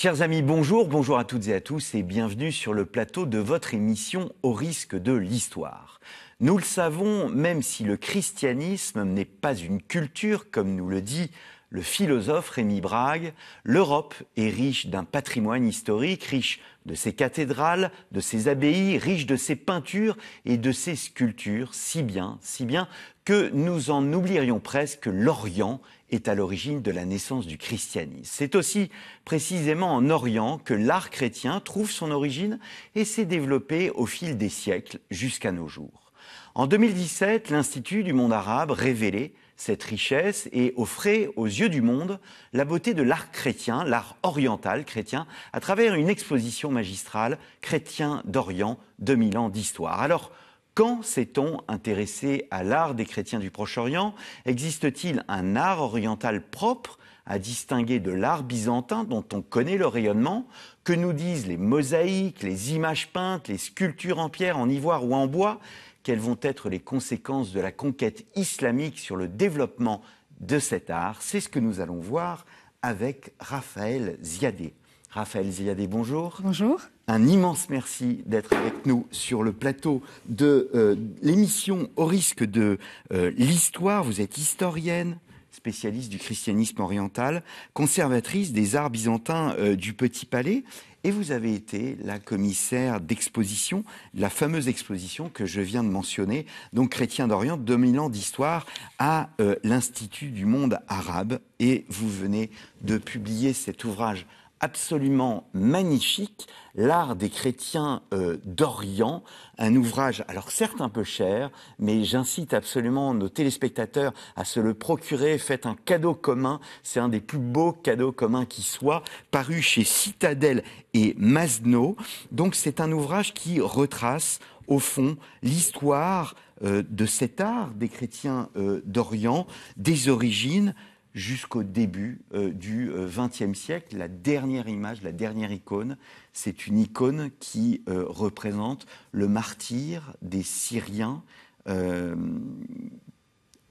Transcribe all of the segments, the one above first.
Chers amis, bonjour, bonjour à toutes et à tous et bienvenue sur le plateau de votre émission Au risque de l'histoire. Nous le savons, même si le christianisme n'est pas une culture, comme nous le dit le philosophe Rémi Brague, l'Europe est riche d'un patrimoine historique, riche de ses cathédrales, de ses abbayes, riche de ses peintures et de ses sculptures, si bien, si bien que nous en oublierions presque l'Orient est à l'origine de la naissance du christianisme. C'est aussi précisément en Orient que l'art chrétien trouve son origine et s'est développé au fil des siècles jusqu'à nos jours. En 2017, l'Institut du monde arabe révélait cette richesse et offrait aux yeux du monde la beauté de l'art chrétien, l'art oriental chrétien, à travers une exposition magistrale Chrétien d'Orient, 2000 ans d'histoire. Alors, quand s'est-on intéressé à l'art des chrétiens du Proche-Orient Existe-t-il un art oriental propre à distinguer de l'art byzantin dont on connaît le rayonnement Que nous disent les mosaïques, les images peintes, les sculptures en pierre, en ivoire ou en bois Quelles vont être les conséquences de la conquête islamique sur le développement de cet art C'est ce que nous allons voir avec Raphaël Ziadé. Raphaël Ziyadé, bonjour. Bonjour. Un immense merci d'être avec nous sur le plateau de euh, l'émission Au risque de euh, l'histoire. Vous êtes historienne, spécialiste du christianisme oriental, conservatrice des arts byzantins euh, du Petit Palais, et vous avez été la commissaire d'exposition, la fameuse exposition que je viens de mentionner, donc Chrétien d'Orient, 2000 ans d'histoire, à l'Institut du monde arabe, et vous venez de publier cet ouvrage absolument magnifique, L'art des chrétiens euh, d'Orient, un ouvrage alors certes un peu cher, mais j'incite absolument nos téléspectateurs à se le procurer, faites un cadeau commun, c'est un des plus beaux cadeaux communs qui soit, paru chez Citadel et Masno. Donc c'est un ouvrage qui retrace au fond l'histoire euh, de cet art des chrétiens euh, d'Orient, des origines jusqu'au début euh, du XXe euh, siècle. La dernière image, la dernière icône, c'est une icône qui euh, représente le martyr des Syriens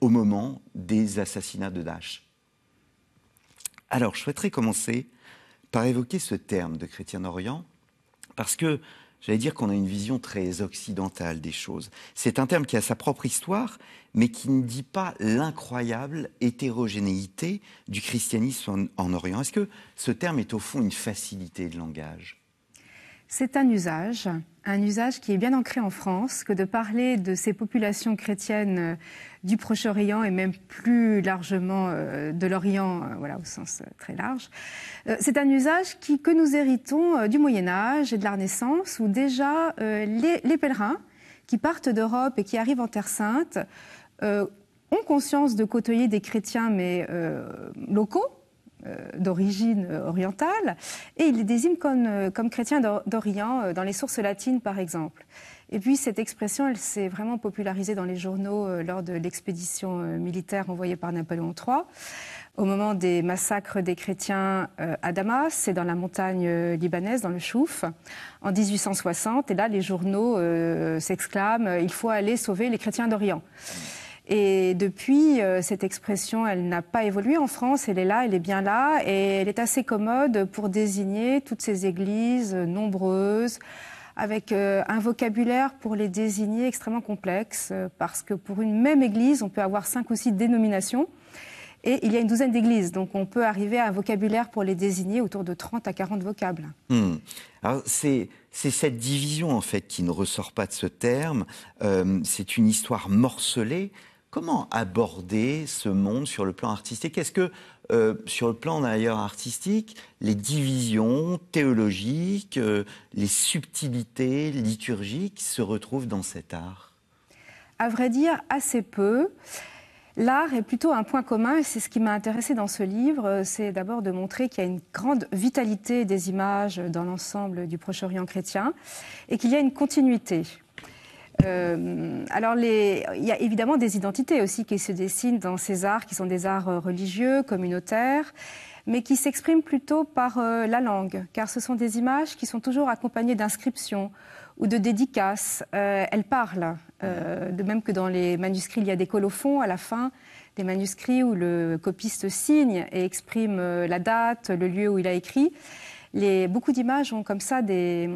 au moment des assassinats de Daesh. Alors, je souhaiterais commencer par évoquer ce terme de chrétien d'Orient, parce que J'allais dire qu'on a une vision très occidentale des choses. C'est un terme qui a sa propre histoire, mais qui ne dit pas l'incroyable hétérogénéité du christianisme en, Orient. Est-ce que ce terme est au fond une facilité de langage c'est un usage, un usage qui est bien ancré en France, que de parler de ces populations chrétiennes euh, du Proche-Orient et même plus largement euh, de l'Orient, euh, voilà, au sens très large. C'est un usage qui, que nous héritons du Moyen Âge et de la Renaissance, où déjà les, les pèlerins qui partent d'Europe et qui arrivent en Terre Sainte ont conscience de côtoyer des chrétiens mais locaux euh, d'origine euh, orientale, et il les désigne comme, euh, comme chrétiens d'Orient, dans les sources latines par exemple. Et puis cette expression, elle s'est vraiment popularisée dans les journaux lors de l'expédition militaire envoyée par Napoléon III. Au moment des massacres des chrétiens à Damas et dans la montagne libanaise, dans le Chouf, en 1860, et là les journaux s'exclament ⁇ Il faut aller sauver les chrétiens d'Orient ⁇ et depuis, euh, cette expression, elle n'a pas évolué en France, elle est là, elle est bien là, et elle est assez commode pour désigner toutes ces églises euh, nombreuses, avec euh, un vocabulaire pour les désigner extrêmement complexe, parce que pour une même église, on peut avoir cinq ou six dénominations. Et il y a une douzaine d'églises, donc on peut arriver à un vocabulaire pour les désigner autour de 30 à 40 vocables. Hmm. C'est cette division en fait qui ne ressort pas de ce terme. c'est une histoire morcelée Comment aborder ce monde sur le plan artistique Est-ce que, euh, sur le plan d'ailleurs artistique, les divisions théologiques, euh, les subtilités liturgiques se retrouvent dans cet art À vrai dire, assez peu. L'art est plutôt un point commun, et c'est ce qui m'a intéressé dans ce livre, euh, c'est d'abord de montrer qu'il y a une grande vitalité des images dans l'ensemble du Proche-Orient chrétien, et qu'il y a une continuité. Euh, alors, les, il y a évidemment des identités aussi qui se dessinent dans ces arts, qui sont des arts euh, religieux, communautaires, mais qui s'expriment plutôt par euh, la langue, car ce sont des images qui sont toujours accompagnées d'inscriptions ou de dédicaces. elles parlent, de même que dans les manuscrits, il y a des colophons à la fin des manuscrits où le copiste signe et exprime la date, le lieu où il a écrit beaucoup d'images ont comme ça des,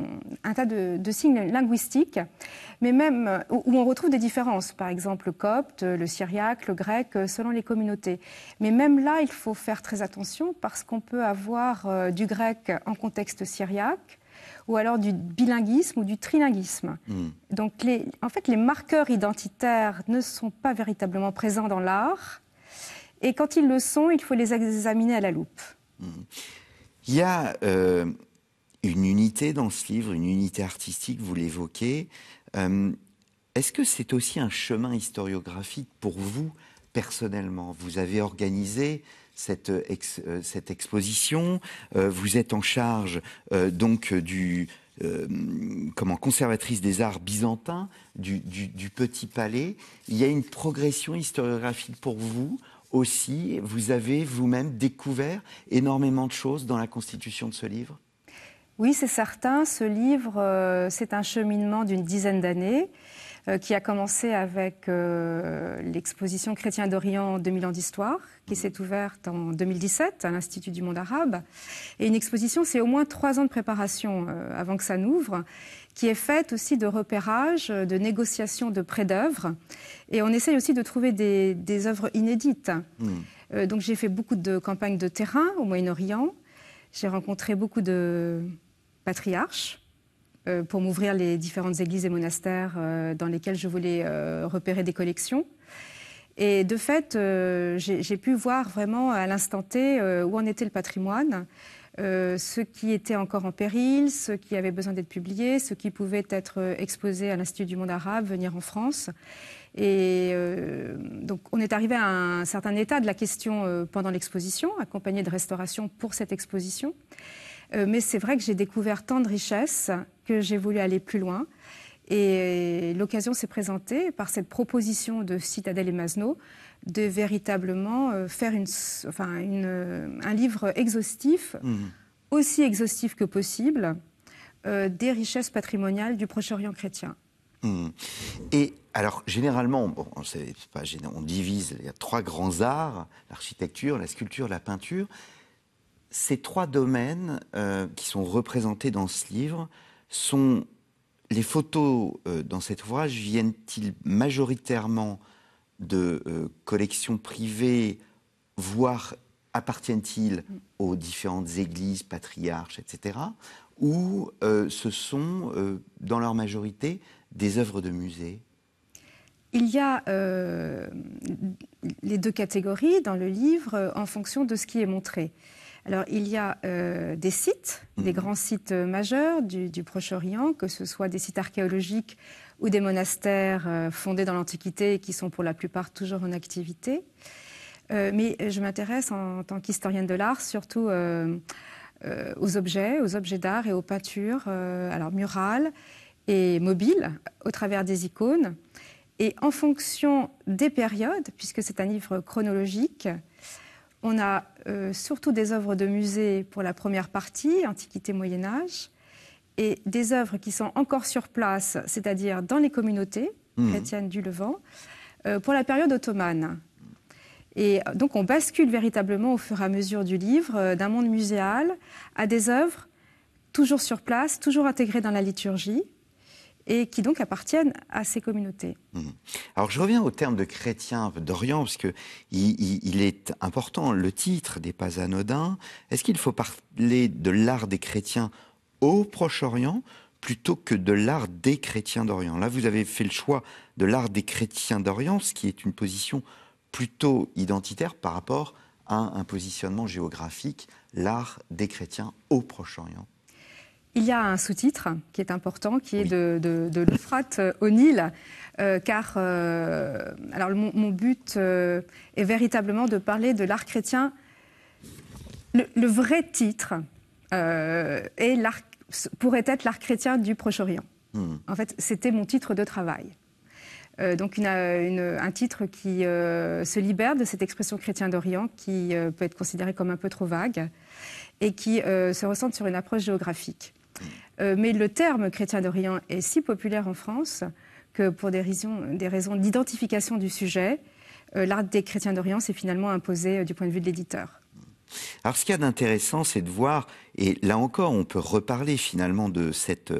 un tas de, signes linguistiques, mais même euh, où, on retrouve des différences, par exemple le copte, le syriaque, le grec, euh, selon les communautés. Mais même là, il faut faire très attention parce qu'on peut avoir euh, du grec en contexte syriaque ou alors du bilinguisme ou du trilinguisme. Hmm. Donc les, en fait, les marqueurs identitaires ne sont pas véritablement présents dans l'art, et quand ils le sont, il faut les examiner à la loupe. Hmm. Il y a euh, une unité dans ce livre, une unité artistique, vous l'évoquez. Euh, est-ce que c'est aussi un chemin historiographique pour vous personnellement Vous avez organisé cette, euh, exposition, vous êtes en charge donc du, comment conservatrice des arts byzantins du, Petit Palais. Il y a une progression historiographique pour vous aussi, vous avez vous-même découvert énormément de choses dans la constitution de ce livre Oui, c'est certain. Ce livre, euh, c'est un cheminement d'une dizaine d'années. Euh, qui a commencé avec euh, l'exposition Chrétien d'Orient 2000 ans d'histoire, qui s'est ouverte en 2017 à l'Institut du monde arabe. Et une exposition, c'est au moins trois ans de préparation euh, avant que ça n'ouvre, qui est faite aussi de repérage, de négociation de prêts d'œuvres. Et on essaye aussi de trouver des, œuvres inédites. Hmm. donc j'ai fait beaucoup de campagnes de terrain au Moyen-Orient. J'ai rencontré beaucoup de patriarches euh, pour m'ouvrir les différentes églises et monastères euh, dans lesquels je voulais euh, repérer des collections. Et de fait, j'ai pu voir vraiment à l'instant T où en était le patrimoine, ce qui était encore en péril, ce qui avait besoin d'être publié, ce qui pouvait être exposé à l'Institut du monde arabe, venir en France. Et donc, on est arrivé à un certain état de la question pendant l'exposition, accompagné de restauration pour cette exposition. Euh, mais c'est vrai que j'ai découvert tant de richesses que j'ai voulu aller plus loin. Et l'occasion s'est présentée par cette proposition de Citadelle et Masno de véritablement euh, faire une, enfin euh, un livre exhaustif, mmh. aussi exhaustif que possible, des richesses patrimoniales du Proche-Orient chrétien. Mmh. Et alors, généralement, on, on divise, il y a trois grands arts, l'architecture, la sculpture, la peinture. Ces trois domaines euh, qui sont représentés dans ce livre sont. Les photos euh, dans cet ouvrage viennent-ils majoritairement de euh, collections privées, voire appartiennent-ils aux différentes églises, patriarches, etc., ou ce sont, dans leur majorité, des œuvres de musée il y a les deux catégories dans le livre en fonction de ce qui est montré. Alors, il y a euh, des sites, des mhm. grands sites euh, majeurs du, Proche-Orient, que ce soit des sites archéologiques ou des monastères euh, fondés dans l'Antiquité et qui sont pour la plupart toujours en activité. mais je m'intéresse en, en, tant qu'historienne de l'art surtout aux objets, aux objets d'art et aux peintures, alors murales et mobiles, au travers des icônes. Et en fonction des périodes, puisque c'est un livre chronologique, on a euh, surtout des œuvres de musée pour la première partie, Antiquité Moyen Âge, et des œuvres qui sont encore sur place, c'est-à-dire dans les communautés mmh. chrétiennes du Levant, euh, pour la période ottomane. Et euh, donc on bascule véritablement au fur et à mesure du livre d'un monde muséal à des œuvres toujours sur place, toujours intégrées dans la liturgie, et qui donc appartiennent à ces communautés. Mmh. Alors je reviens au terme de chrétien d'Orient, parce qu'il il est important, le titre n'est pas anodin. Est-ce qu'il faut parler de l'art des chrétiens au Proche-Orient plutôt que de l'art des chrétiens d'Orient Là, vous avez fait le choix de l'art des chrétiens d'Orient, ce qui est une position plutôt identitaire par rapport à un positionnement géographique, l'art des chrétiens au Proche-Orient. Il y a un sous-titre qui est important, qui est de, l'Euphrate au euh, Nil, euh, car euh, alors mon, but est véritablement de parler de l'art chrétien. Le, vrai titre pourrait être l'art chrétien du Proche-Orient. Hmm. En fait, c'était mon titre de travail. donc un titre qui se libère de cette expression chrétien d'Orient, qui peut être considérée comme un peu trop vague, et qui se ressent sur une approche géographique. Euh, mais le terme chrétien d'Orient est si populaire en France que pour des raisons, d'identification du sujet, euh, l'art des chrétiens d'Orient s'est finalement imposé euh, du point de vue de l'éditeur. Alors ce qu'il y a d'intéressant, c'est de voir, et là encore, on peut reparler finalement de cette,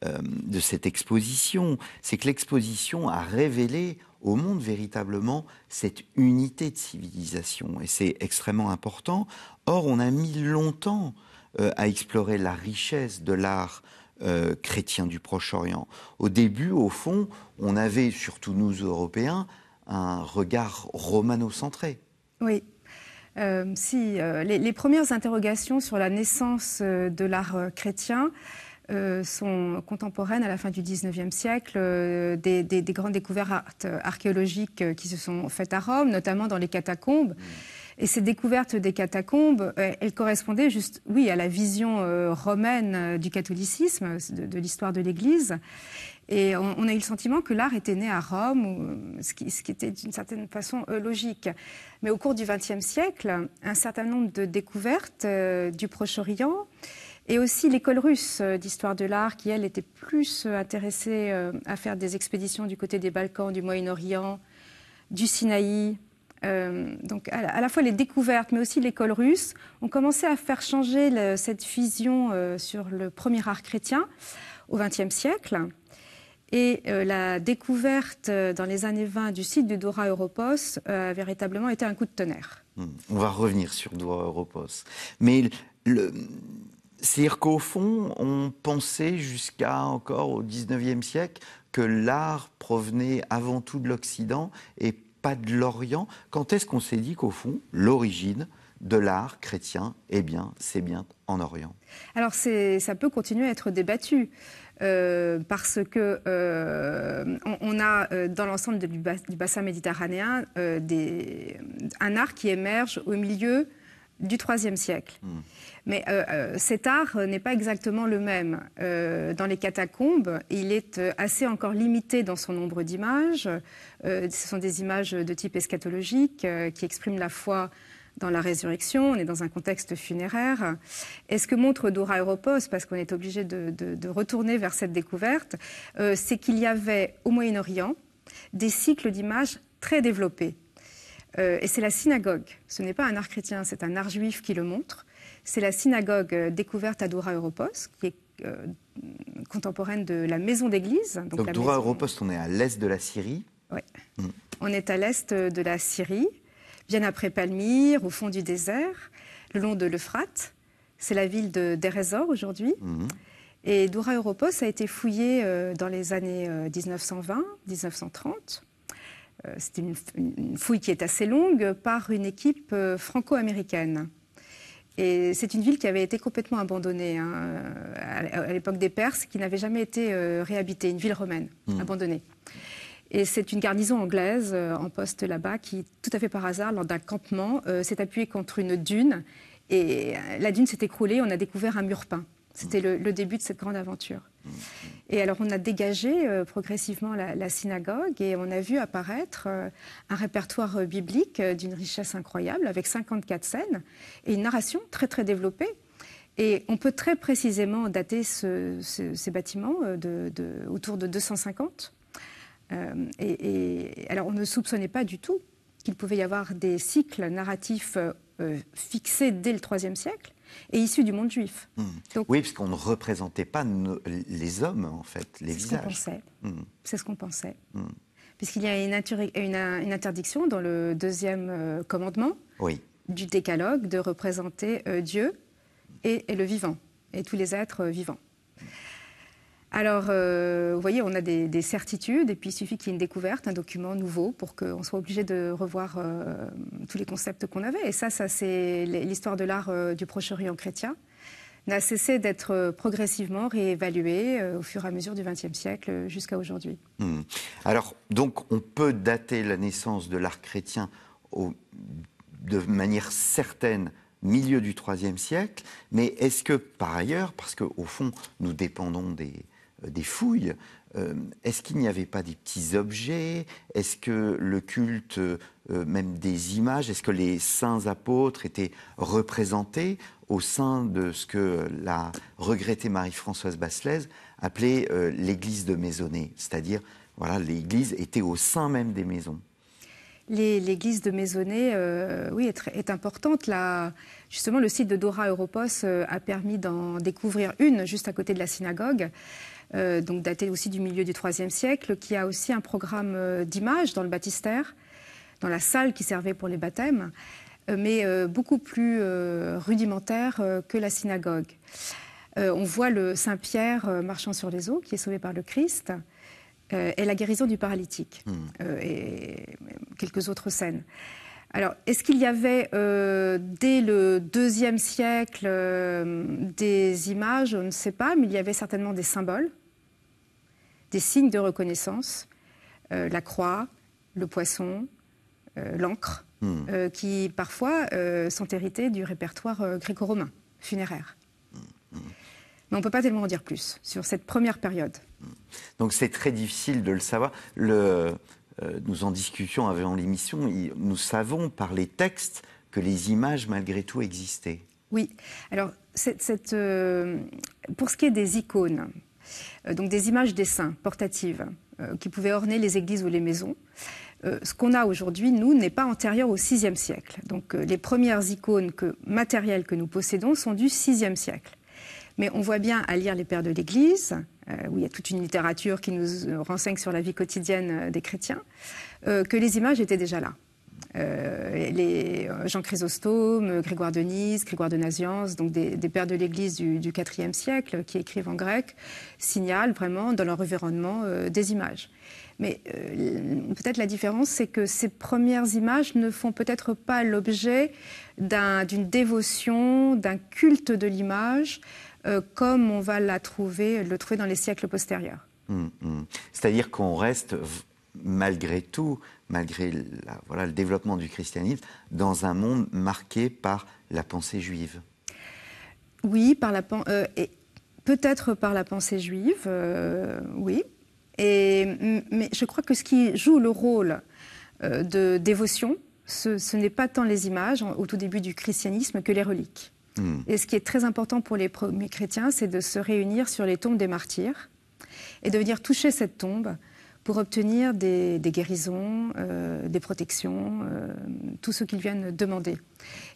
de cette exposition, c'est que l'exposition a révélé au monde véritablement cette unité de civilisation, et c'est extrêmement important. Or, on a mis longtemps euh, à explorer la richesse de l'art euh, chrétien du Proche-Orient. Au début, au fond, on avait, surtout nous Européens, un regard romano-centré. Oui. Euh, si les, premières interrogations sur la naissance de l'art chrétien sont contemporaines à la fin du XIXe siècle des, grandes découvertes archéologiques qui se sont faites à Rome, notamment dans les catacombes. Mmh. Et ces découvertes des catacombes, euh, elles correspondaient juste, oui, à la vision euh, romaine euh, du catholicisme, de, l'histoire de l'Église. Et on, a eu le sentiment que l'art était né à Rome, ce qui, ce qui était d'une certaine façon logique. Mais au cours du XXe siècle, un certain nombre de découvertes du Proche-Orient, et aussi l'école russe d'histoire de l'art, qui elle était plus intéressée à faire des expéditions du côté des Balkans, du Moyen-Orient, du Sinaï, euh, donc à la, fois les découvertes, mais aussi l'école russe, ont commencé à faire changer cette vision euh, sur le premier art chrétien au XXe siècle. Et euh, la découverte dans les années 20 du site du Dora Europos a véritablement été un coup de tonnerre. Hmm. On va revenir sur Dora Europos. Mais c'est-à-dire qu'au fond, on pensait jusqu'à encore au XIXe siècle que l'art provenait avant tout de l'Occident et pas de l'Orient. Quand est-ce qu'on s'est dit qu'au fond, l'origine de l'art chrétien, eh bien, c'est bien en Orient Alors, ça peut continuer à être débattu. Euh, parce que euh, on, a euh, dans l'ensemble du, bassin méditerranéen un art qui émerge au milieu du IIIe siècle. Hmm. Mais euh, euh, cet art euh, n'est pas exactement le même. dans les catacombes, il est assez encore limité dans son nombre d'images. ce sont des images de type eschatologique qui expriment la foi dans la résurrection, on est dans un contexte funéraire. Et ce que montre Dora Europos, parce qu'on est obligé de, retourner vers cette découverte, c'est qu'il y avait au Moyen-Orient des cycles d'images très développés. Euh, et c'est la synagogue. Ce n'est pas un art chrétien, c'est un art juif qui le montre. C'est la synagogue euh, découverte à doura Europos, qui est euh, contemporaine de la maison d'église. Donc, Doura-Europos, on est à l'est de la Syrie. Oui. Mm. On est à l'est de la Syrie, bien après Palmyre, au fond du désert, le long de l'Euphrate. C'est la ville de Dérésor aujourd'hui. Mm-hmm. Et doura Europos a été fouillée dans les années 1920, 1930. Euh, c'était une, fouille qui est assez longue, par une équipe euh, franco-américaine. Et c'est une ville qui avait été complètement abandonnée hein, à l'époque des Perses, qui n'avait jamais été euh, réhabitée, une ville romaine hmm. abandonnée. Et c'est une garnison anglaise en poste là-bas qui, tout à fait par hasard, lors d'un campement, s'est appuyée contre une dune. Et la dune s'est écroulée, on a découvert un mur peint. C'était hmm. le début de cette grande aventure. Et alors on a dégagé euh, progressivement la, synagogue et on a vu apparaître euh, un répertoire euh, biblique d'une richesse incroyable avec 54 scènes et une narration très très développée. Et on peut très précisément dater ces bâtiments de, autour de 250. et, alors on ne soupçonnait pas du tout qu'il pouvait y avoir des cycles narratifs fixés dès le IIIe siècle et issus du monde juif. Hmm. oui, parce qu'on ne représentait pas les hommes, en fait, les visages. Hmm. C'est ce qu'on pensait. Hmm. Puisqu'il y a une, interdiction dans le deuxième euh, commandement du décalogue de représenter euh, Dieu et le vivant, et tous les êtres euh, vivants. Alors, euh, vous voyez, on a des, certitudes, et puis il suffit qu'il y ait une découverte, un document nouveau, pour qu'on soit obligé de revoir euh, tous les concepts qu'on avait. Et ça, ça c'est l'histoire de l'art euh, du Proche-Orient chrétien n'a cessé d'être progressivement réévalué au fur et à mesure du XXe siècle jusqu'à aujourd'hui. Hmm. Alors, donc, on peut dater la naissance de l'art chrétien de manière certaine milieu du IIIe siècle, mais est-ce que par ailleurs, parce qu'au fond, nous dépendons des, euh, des fouilles, euh, est-ce qu'il n'y avait pas des petits objets Est-ce que le culte, euh, même des images, est-ce que les saints apôtres étaient représentés au sein de ce que la regrettée Marie-Françoise Basselès appelait l'église de maisonnée C'est-à-dire, voilà, l'église était au sein même des maisons. L'église de Maisonnée, oui, est, importante. justement, le site de Dora Europos a permis d'en découvrir une juste à côté de la synagogue. Euh, donc daté aussi du milieu du IIIe siècle, qui a aussi un programme euh, d'images dans le baptistère, dans la salle qui servait pour les baptêmes, euh, mais beaucoup plus rudimentaire que la synagogue. on voit le Saint-Pierre marchant sur les eaux, qui est sauvé par le Christ, et la guérison du paralytique, hmm. et quelques autres scènes. Alors, est-ce qu'il y avait dès le deuxième siècle des images on ne sait pas, mais il y avait certainement des symboles des signes de reconnaissance, euh, la croix, le poisson, euh, l'encre, hmm. euh, qui parfois sont hérités du répertoire gréco-romain funéraire. Hmm. Hmm. Mais on ne peut pas tellement en dire plus sur cette première période. Donc c'est très difficile de le savoir. nous en discutions avant l'émission, nous savons par les textes que les images malgré tout existaient. Oui, alors cette, pour ce qui est des icônes, euh, donc des images des saints portatives euh, qui pouvaient orner les églises ou les maisons. Euh, ce qu'on a aujourd'hui, nous, n'est pas antérieur au VIe siècle. Donc les premières icônes que, matérielles que nous possédons sont du VIe siècle. Mais on voit bien à lire les Pères de l'Église, où il y a toute une littérature qui nous renseigne sur la vie quotidienne des chrétiens, que les images étaient déjà là. Euh, les euh, Jean Chrysostome, Grégoire de Nice, Grégoire de Nazianze, donc des, pères de l'Église du, IVe siècle qui écrivent en grec, signalent vraiment dans leur environnement euh, des images. Mais peut-être la différence, c'est que ces premières images ne font peut-être pas l'objet d'une dévotion, d'un culte de l'image, comme on va la trouver, le trouver dans les siècles postérieurs. Hum, hum. C'est-à-dire qu'on reste malgré tout, malgré voilà, le développement du christianisme, dans un monde marqué par la pensée juive. Oui, par la euh, peut-être par la pensée juive, euh, oui. mais je crois que ce qui joue le rôle euh, de dévotion, ce, n'est pas tant les images au tout début du christianisme que les reliques. Hmm. Et ce qui est très important pour les premiers chrétiens, c'est de se réunir sur les tombes des martyrs et de venir toucher cette tombe pour obtenir des, guérisons, euh, des protections, euh, tout ce qu'ils viennent demander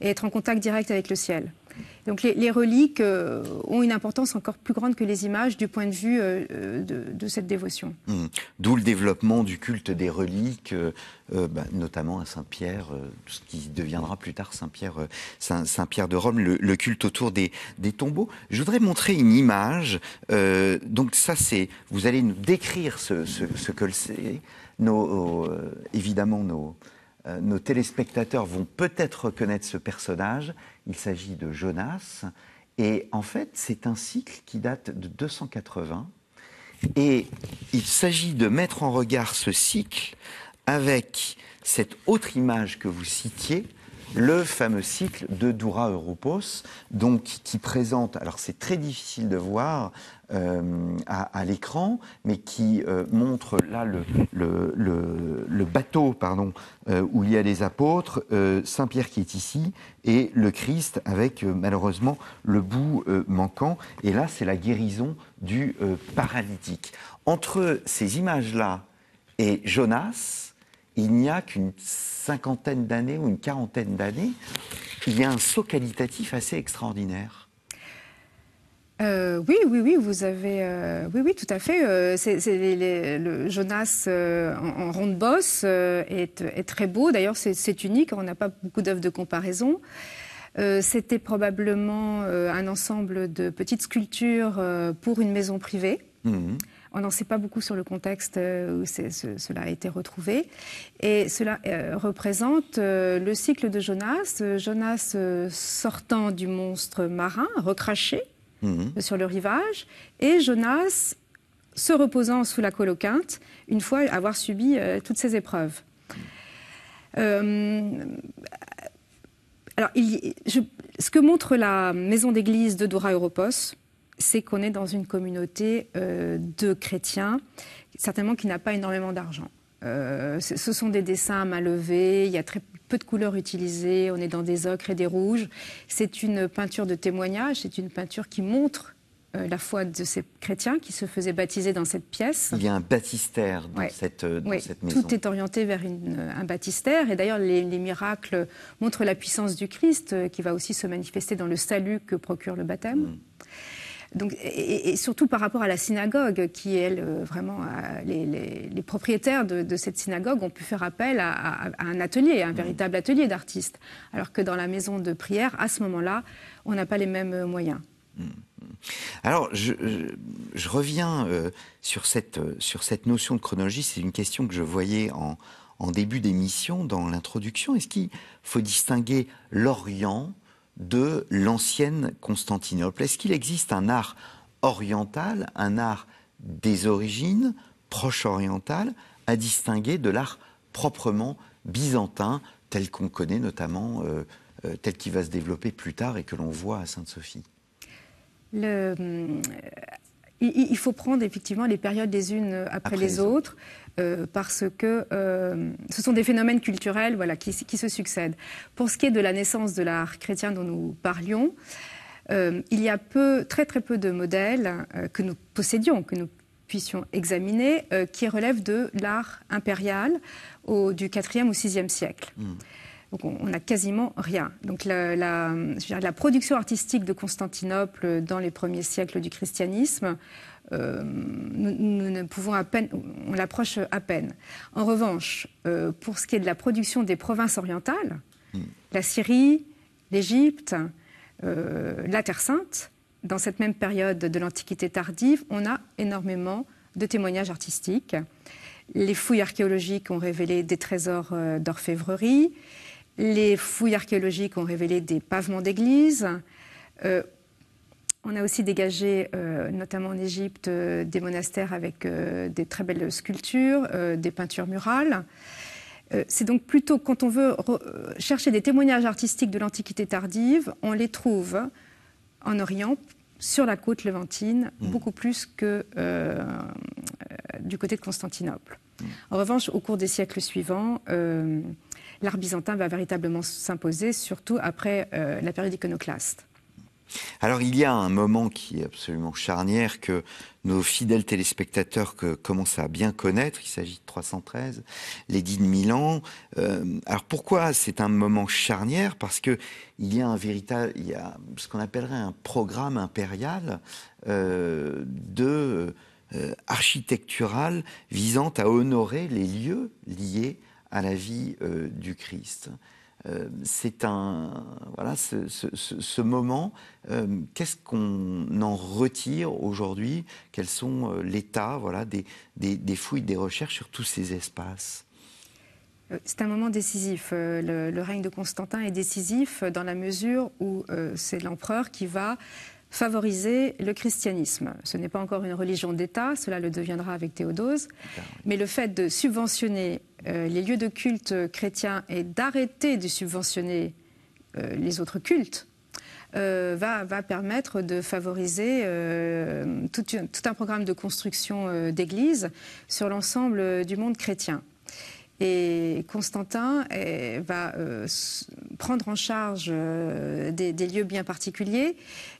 et être en contact direct avec le ciel. Donc les, reliques euh, ont une importance encore plus grande que les images du point de vue euh, euh, de, cette dévotion. Hmm. D'où le développement du culte des reliques, bah, notamment à Saint-Pierre, ce qui deviendra plus tard Saint-Pierre Saint, pierre de Rome, le, culte autour des, tombeaux. Je voudrais montrer une image. donc ça, c'est vous allez nous décrire ce, que c'est. évidemment nos, euh, nos téléspectateurs vont peut-être reconnaître ce personnage. Il s'agit de Jonas. Et en fait, c'est un cycle qui date de 280. Et il s'agit de mettre en regard ce cycle avec cette autre image que vous citiez, le fameux cycle de Doura Europos, donc qui présente, alors c'est très difficile de voir euh, à, l'écran, mais qui euh, montre là le, bateau pardon, euh, où il y a les apôtres, Saint-Pierre qui est ici, et le Christ avec malheureusement le bout manquant, et là c'est la guérison du paralytique. Entre ces images-là et Jonas, il n'y a qu'une cinquantaine d'années ou une quarantaine d'années, il y a un saut qualitatif assez extraordinaire. Euh, oui, oui, oui, vous avez, euh, oui, oui, tout à fait. Euh, c'est, le Jonas en, ronde bosse est, très beau. D'ailleurs, c'est, unique. On n'a pas beaucoup d'œuvres de comparaison. c'était probablement un ensemble de petites sculptures pour une maison privée. Mhm. On n'en sait pas beaucoup sur le contexte euh, où cela a été retrouvé. Et cela euh, représente euh, le cycle de Jonas. Jonas sortant du monstre marin, recraché mhm. sur le rivage, et Jonas se reposant sous la coloquinte, une fois avoir subi toutes ces épreuves. alors, ce que montre la maison d'église de Dora Europos, c'est qu'on est dans une communauté euh, de chrétiens, certainement qui n'a pas énormément d'argent. Euh, ce sont des dessins à main levée, il y a très peu de couleurs utilisées, on est dans des ocres et des rouges. C'est une peinture de témoignage, c'est une peinture qui montre euh, la foi de ces chrétiens qui se faisaient baptiser dans cette pièce. Il y a un baptistère dans, cette, dans maison. Tout est orienté vers un baptistère. Et d'ailleurs, les, miracles montrent la puissance du Christ qui va aussi se manifester dans le salut que procure le baptême. Mm. Donc, et, surtout par rapport à la synagogue, qui, elle, euh, vraiment, euh, les, propriétaires de, cette synagogue ont pu faire appel à, un atelier, un véritable atelier d'artistes. Alors que dans la maison de prière, à ce moment-là, on n'a pas les mêmes euh, moyens. Mmh, mmh. Alors, je, reviens sur, cette, sur cette notion de chronologie. C'est une question que je voyais en début d'émission, dans l'introduction. Est-ce qu'il faut distinguer l'Orient de l'ancienne Constantinople. Est-ce qu'il existe un art oriental, un art des origines proche oriental, à distinguer de l'art proprement byzantin, tel qu'on connaît notamment, euh, euh, tel qui va se développer plus tard et que l'on voit à Sainte-Sophie le, euh, il, faut prendre effectivement les périodes les unes après, les, autres. Euh, parce que euh, ce sont des phénomènes culturels voilà, qui, se succèdent. Pour ce qui est de la naissance de l'art chrétien dont nous parlions, euh, il y a peu, très très peu de modèles que nous possédions, que nous puissions examiner, qui relèvent de l'art impérial du 4e ou 6e siècle. Hmm on n'a quasiment rien. Donc la, production artistique de Constantinople dans les premiers siècles du christianisme, euh, nous, ne pouvons à peine, on l'approche à peine. En revanche, euh, pour ce qui est de la production des provinces orientales, hmm. la Syrie, l'Égypte, euh, la Terre Sainte, dans cette même période de l'Antiquité tardive, on a énormément de témoignages artistiques. Les fouilles archéologiques ont révélé des trésors d'orfèvrerie. Les fouilles archéologiques ont révélé des pavements d'églises. Euh, on a aussi dégagé, euh, notamment en Égypte, euh, des monastères avec des très belles sculptures, des peintures murales. C'est donc plutôt quand on veut chercher des témoignages artistiques de l'Antiquité tardive, on les trouve en Orient, sur la côte levantine, mmh. beaucoup plus que du côté de Constantinople. Mmh. En revanche, au cours des siècles suivants, l'art byzantin va véritablement s'imposer, surtout après euh, la période iconoclaste. Alors il y a un moment qui est absolument charnière que nos fidèles téléspectateurs commencent à bien connaître. Il s'agit de 313, l'édit de Milan. Euh, alors pourquoi c'est un moment charnière Parce que il y a un véritable, il y ce qu'on appellerait un programme impérial euh, de architectural visant à honorer les lieux liés à la vie euh, du Christ. Euh, c'est un voilà ce, moment. Euh, qu'est-ce qu'on en retire aujourd'hui Quels sont l'état voilà des, des, fouilles, des recherches sur tous ces espaces c'est un moment décisif. le, règne de Constantin est décisif dans la mesure où c'est l'empereur qui va favoriser le christianisme. Ce n'est pas encore une religion d'État, cela le deviendra avec Théodose, mais le fait de subventionner euh, les lieux de culte chrétiens et d'arrêter de subventionner euh, les autres cultes, euh, va, permettre de favoriser tout, un programme de construction d'églises sur l'ensemble du monde chrétien. Et Constantin va prendre en charge des, des, lieux bien particuliers,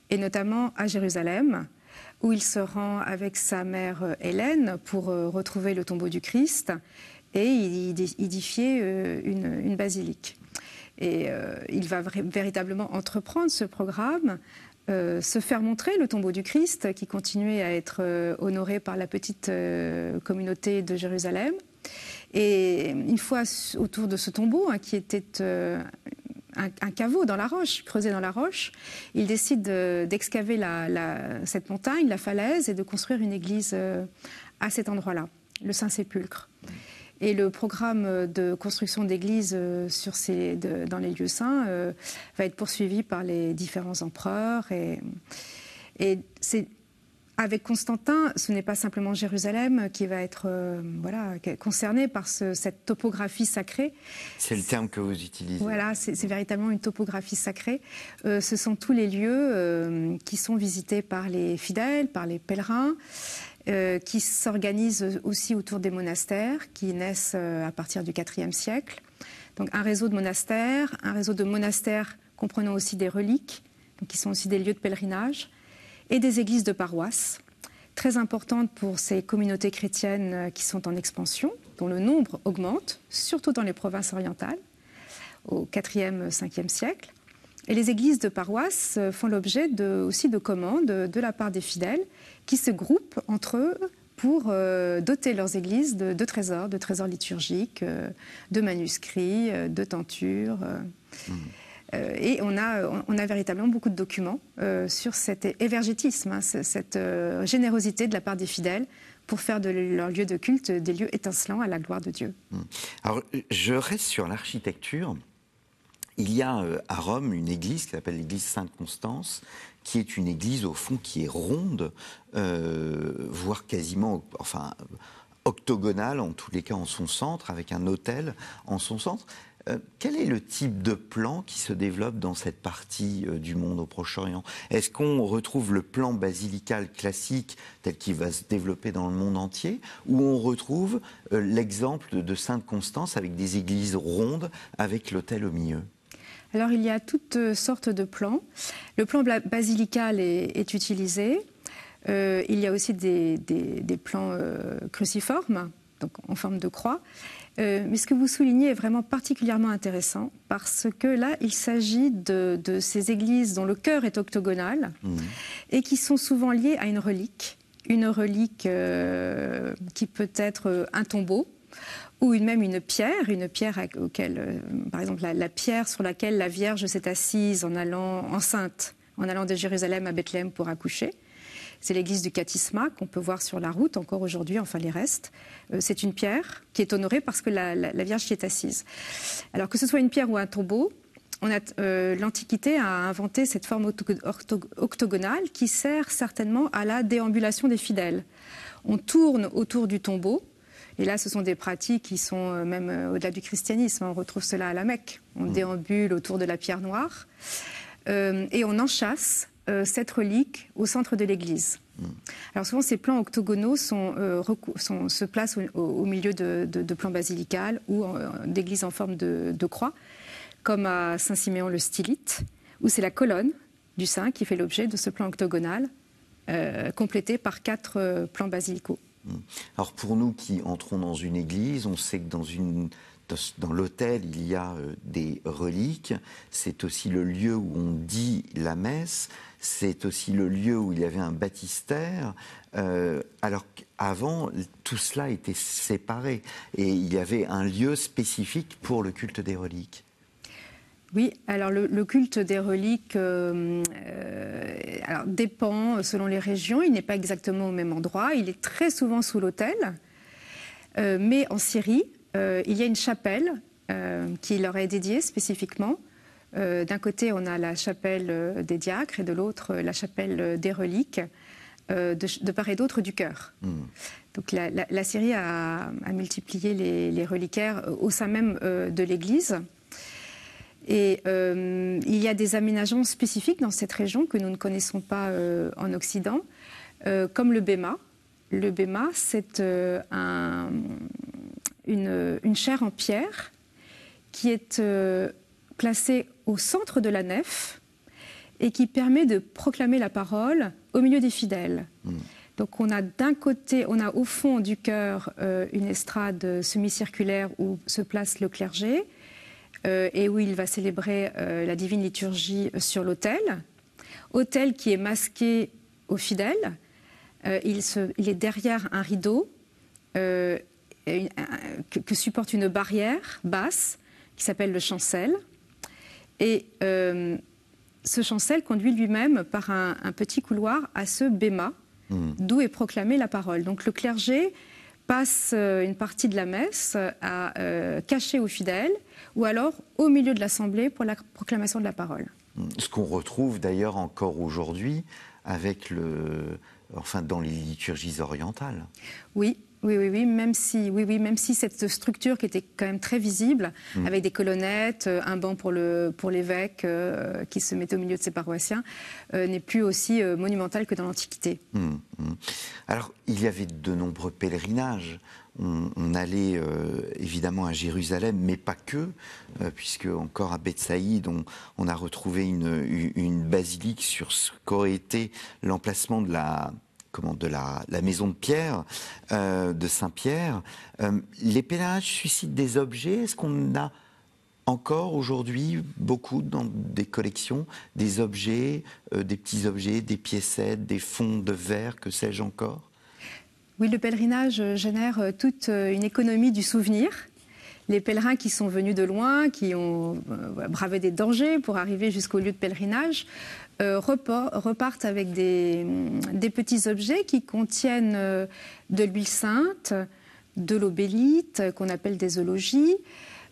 et notamment à Jérusalem, où il se rend avec sa mère Hélène pour retrouver le tombeau du Christ et il, édifiait euh, une, une basilique. Et euh, il va véritablement entreprendre ce programme, euh, se faire montrer le tombeau du Christ, qui continuait à être honoré par la petite communauté de Jérusalem. Et une fois autour de ce tombeau, hein, qui était un, caveau dans la roche, creusé dans la roche, il décide d'excaver cette montagne, la falaise, et de construire une église à cet endroit-là, le Saint-Sépulcre. Et le programme de construction d'églises euh, sur ces, dans les lieux saints euh, va être poursuivi par les différents empereurs. Et, et c'est avec Constantin, ce n'est pas simplement Jérusalem qui va être euh, voilà, concernée par cette topographie sacrée. C'est le terme que vous utilisez. Voilà, c'est véritablement une topographie sacrée. ce sont tous les lieux qui sont visités par les fidèles, par les pèlerins. Euh, qui s'organisent aussi autour des monastères, qui naissent euh, à partir du IVe siècle. Donc un réseau de monastères, un réseau de monastères comprenant aussi des reliques, qui sont aussi des lieux de pèlerinage, et des églises de paroisse très importantes pour ces communautés chrétiennes euh, qui sont en expansion, dont le nombre augmente, surtout dans les provinces orientales, au IVe, Ve siècle. Et les églises de paroisse font l'objet aussi de commandes de la part des fidèles qui se groupent entre eux pour euh, doter leurs églises de, trésors, de trésors liturgiques, euh, de manuscrits, euh, de tentures. Hmm. et on a, on a véritablement beaucoup de documents sur cet évergétisme, hein, cette générosité de la part des fidèles pour faire de leurs lieux de culte des lieux étincelants à la gloire de Dieu. Hmm. Alors, je reste sur l'architecture. Il y a à Rome une église qui s'appelle l'église Sainte-Constance, qui est une église au fond qui est ronde, euh, voire quasiment, enfin, octogonale en tous les cas en son centre, avec un hôtel en son centre. Euh, quel est le type de plan qui se développe dans cette partie euh, du monde au Proche-Orient Est-ce qu'on retrouve le plan basilical classique tel qu'il va se développer dans le monde entier ou on retrouve l'exemple de, de Sainte-Constance avec des églises rondes avec l'autel au milieu alors il y a toutes euh, sortes de plans. Le plan basilical est, utilisé. Euh, il y a aussi des, plans euh, cruciformes, donc en forme de croix. mais ce que vous soulignez est vraiment particulièrement intéressant parce que là, il s'agit de, ces églises dont le cœur est octogonal mmh. et qui sont souvent liées à une relique, une relique qui peut être un tombeau ou une, même une pierre, une pierre auquel, euh, par exemple, la, pierre sur laquelle la Vierge s'est assise en allant enceinte, en allant de Jérusalem à Bethléem pour accoucher. C'est l'église du Catisma qu'on peut voir sur la route encore aujourd'hui, enfin les restes. Euh, c'est une pierre qui est honorée parce que la, Vierge y est assise. Alors que ce soit une pierre ou un tombeau, euh, l'Antiquité a inventé cette forme octogonale qui sert certainement à la déambulation des fidèles. On tourne autour du tombeau et là, ce sont des pratiques qui sont euh, même euh, au-delà du christianisme. On retrouve cela à la Mecque. On mm. déambule autour de la pierre noire euh, et on enchasse cette relique au centre de l'église. Mm. Alors souvent, ces plans octogonaux se placent au, milieu de, plans basilicales ou d'églises en forme de, de, croix, comme à Saint-Siméon le Stylite, où c'est la colonne du saint qui fait l'objet de ce plan octogonal, complété par quatre plans basilicaux. Hmm. Alors pour nous qui entrons dans une église, on sait que dans l'autel, il y a euh, des reliques. C'est aussi le lieu où on dit la messe. C'est aussi le lieu où il y avait un baptistère. Euh, alors qu'avant, tout cela était séparé. Et il y avait un lieu spécifique pour le culte des reliques. Oui, alors le, culte des reliques euh, alors dépend selon les régions, il n'est pas exactement au même endroit, il est très souvent sous l'autel, euh, mais en Syrie, euh, il y a une chapelle qui leur est dédiée spécifiquement. D'un côté, on a la chapelle des diacres et de l'autre, la chapelle des reliques. De, part et d'autre du cœur. Hmm. Donc la, Syrie a, multiplié les, reliquaires au sein même de l'Église. Et euh, il y a des aménagements spécifiques dans cette région que nous ne connaissons pas euh, en Occident, euh, comme le BEMA. Le BEMA, c'est une, chair chaire en pierre qui est placée au centre de la nef et qui permet de proclamer la parole au milieu des fidèles. Hmm. Donc on a d'un côté, on a au fond du cœur une estrade semi-circulaire où se place le clergé, euh, et où il va célébrer euh, la divine liturgie euh, sur l'autel. Autel qui est masqué aux fidèles. Il, est derrière un rideau que, supporte une barrière basse qui s'appelle le chancel. Et ce chancel conduit lui-même par un, petit couloir à ce béma, hmm. d'où est proclamée la parole. Donc le clergé passe une partie de la messe à cacher aux fidèles ou alors au milieu de l'Assemblée pour la proclamation de la parole. Ce qu'on retrouve d'ailleurs encore aujourd'hui avec le, enfin dans les liturgies orientales. Oui, oui, oui, oui, même si, oui, oui, même si cette structure qui était quand même très visible, hmm. avec des colonnettes, euh, un banc pour le pour l'évêque euh, qui se mettait au milieu de ses paroissiens, euh, n'est plus aussi monumentale que dans l'Antiquité. Hmm, hmm. Alors, il y avait de nombreux pèlerinages on, allait euh, évidemment à Jérusalem, mais pas que, euh, puisque encore à Bethsaïde, on, on a retrouvé une, basilique sur ce qu'aurait été l'emplacement de la comment, de la, maison de Pierre, euh, de Saint-Pierre. les pénages suscitent des objets. Est-ce qu'on a encore aujourd'hui beaucoup dans des collections des objets, des petits objets, des piécettes, des fonds de verre, que sais-je encore oui, le pèlerinage euh, génère euh, toute euh, une économie du souvenir. Les pèlerins qui sont venus de loin, qui ont bravé des dangers pour arriver jusqu'au lieu de pèlerinage, repartent avec mm, des, petits objets qui contiennent de l'huile sainte, de l'obélite, qu'on appelle des ologies.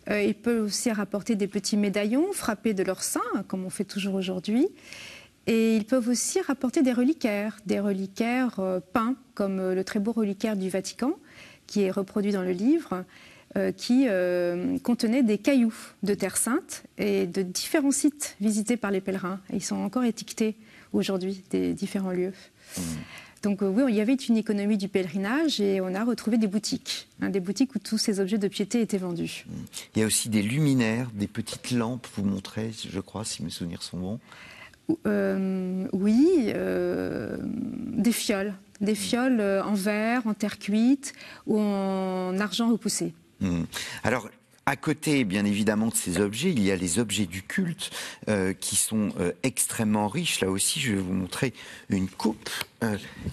ils peuvent aussi rapporter des petits médaillons frappés de leur sein, comme on fait toujours aujourd'hui. Et ils peuvent aussi rapporter des reliquaires, des reliquaires euh, peints, comme euh, le très beau reliquaire du Vatican, qui est reproduit dans le livre, euh, qui contenait des cailloux de Terre Sainte et de différents sites visités par les pèlerins. ils sont encore étiquetés aujourd'hui des différents lieux. Mmh. Donc oui, il y avait une économie du pèlerinage et on a retrouvé des boutiques, hein, des boutiques où tous ces objets de piété étaient vendus. Mmh. Il y a aussi des luminaires, des petites lampes, vous montrez, je crois, si mes souvenirs sont bons. Euh, oui, euh, des fioles. Des mm. fioles euh, en verre, en terre cuite ou en argent repoussé. Mm. Alors, à côté, bien évidemment, de ces objets, il y a les objets du culte qui sont extrêmement riches. Là aussi, je vais vous montrer une coupe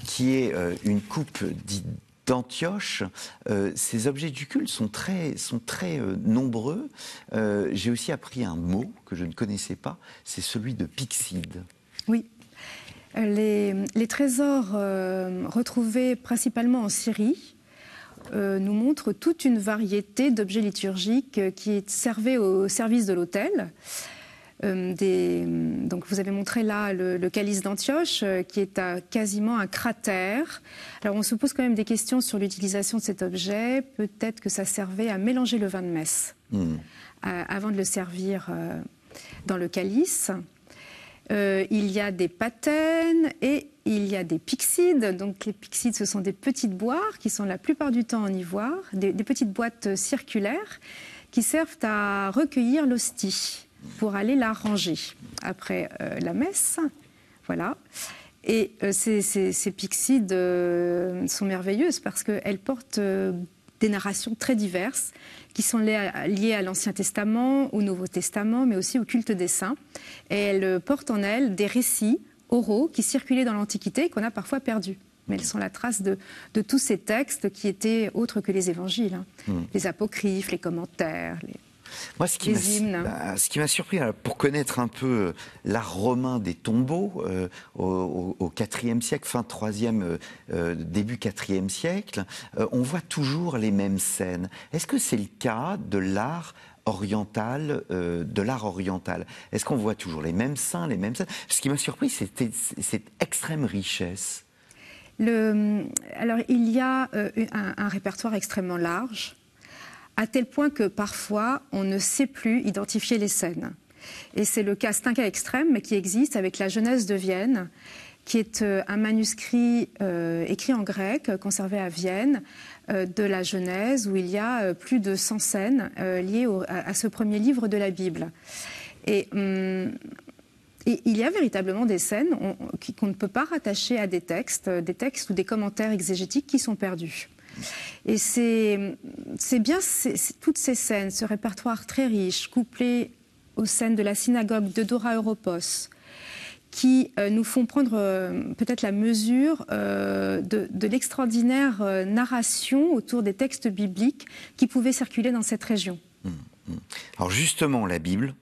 qui est une coupe dite d'Antioche, euh, ces objets du culte sont très, sont très euh, nombreux. Euh, j'ai aussi appris un mot que je ne connaissais pas, c'est celui de pixide. Oui. Les, les trésors retrouvés principalement en Syrie nous montrent toute une variété d'objets liturgiques qui servaient au service de l'autel. Euh, euh, donc vous avez montré là le, calice d'Antioche, euh, qui est à, quasiment un cratère. Alors on se pose quand même des questions sur l'utilisation de cet objet. Peut-être que ça servait à mélanger le vin de messe hmm. avant de le servir dans le calice. il y a des patènes et il y a des pixides. Donc les pixides, ce sont des petites boires qui sont la plupart du temps en ivoire, des, des petites boîtes circulaires qui servent à recueillir l'hostie pour aller la ranger après euh, la messe. Voilà. Et euh, ces, ces, pixides euh, sont merveilleuses parce qu'elles portent des narrations très diverses qui sont liées à l'Ancien Testament, au Nouveau Testament, mais aussi au culte des saints. Et elles portent en elles des récits oraux qui circulaient dans l'Antiquité et qu'on a parfois perdus mais elles sont la trace de, tous ces textes qui étaient autres que les évangiles, hein. hmm. les apocryphes, les commentaires, les, moi, ce qui m'a bah, surpris, hein, pour connaître un peu euh, l'art romain des tombeaux euh, au, au, e IVe siècle, fin 3 euh, début 4e siècle, on voit toujours les mêmes scènes. Est-ce que c'est le cas de l'art oriental, de l'art oriental. Est-ce qu'on voit toujours les mêmes scènes, les mêmes Ce qui m'a surpris, c'était cette extrême richesse. Hum, alors, il y a un, répertoire extrêmement large à tel point que parfois on ne sait plus identifier les scènes. Et c'est le cas, c'est un cas extrême, mais qui existe avec la Genèse de Vienne, qui est euh, un manuscrit euh, écrit en grec, conservé à Vienne, euh, de la Genèse, où il y a plus de 100 scènes liées à, ce premier livre de la Bible. Et hum, il y a véritablement des scènes qu'on ne peut pas rattacher à des textes, des textes ou des commentaires exégétiques qui sont perdus. Et c'est bien toutes ces scènes, ce répertoire très riche, couplé aux scènes de la synagogue de Dora Europos, qui euh, nous font prendre euh, peut-être la mesure euh, de, l'extraordinaire narration autour des textes bibliques qui pouvaient circuler dans cette région. Hum, hum. Alors justement, la Bible,